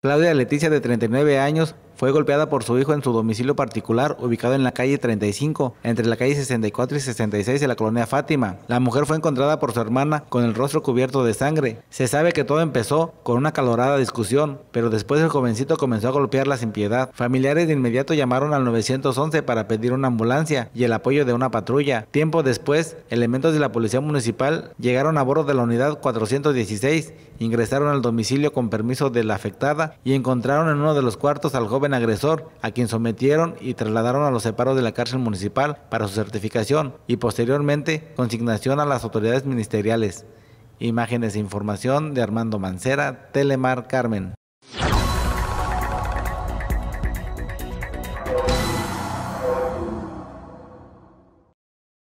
Claudia Leticia, de 39 años, fue golpeada por su hijo en su domicilio particular, ubicado en la calle 35, entre la calle 64 y 66 de la colonia Fátima. La mujer fue encontrada por su hermana con el rostro cubierto de sangre. Se sabe que todo empezó con una calorada discusión, pero después el jovencito comenzó a golpearla sin piedad. Familiares de inmediato llamaron al 911 para pedir una ambulancia y el apoyo de una patrulla. Tiempo después, elementos de la policía municipal llegaron a bordo de la unidad 416, ingresaron al domicilio con permiso de la afectada y encontraron en uno de los cuartos al joven agresor, a quien sometieron y trasladaron a los separos de la cárcel municipal para su certificación y posteriormente consignación a las autoridades ministeriales. Imágenes e información de Armando Mancera, Telemar Carmen.